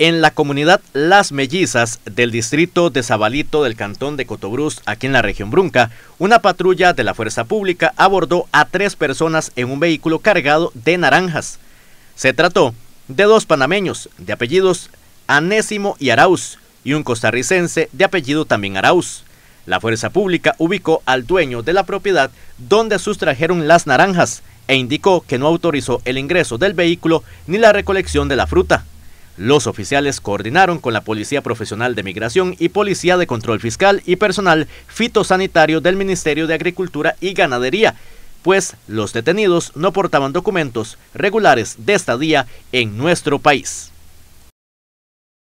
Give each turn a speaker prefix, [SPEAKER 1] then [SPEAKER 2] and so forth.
[SPEAKER 1] en la comunidad Las Mellizas del distrito de Zabalito del cantón de Cotobruz, aquí en la región Brunca, una patrulla de la Fuerza Pública abordó a tres personas en un vehículo cargado de naranjas. Se trató de dos panameños de apellidos Anésimo y Arauz y un costarricense de apellido también Arauz. La Fuerza Pública ubicó al dueño de la propiedad donde sustrajeron las naranjas e indicó que no autorizó el ingreso del vehículo ni la recolección de la fruta. Los oficiales coordinaron con la Policía Profesional de Migración y Policía de Control Fiscal y personal fitosanitario del Ministerio de Agricultura y Ganadería, pues los detenidos no portaban documentos regulares de estadía en nuestro país.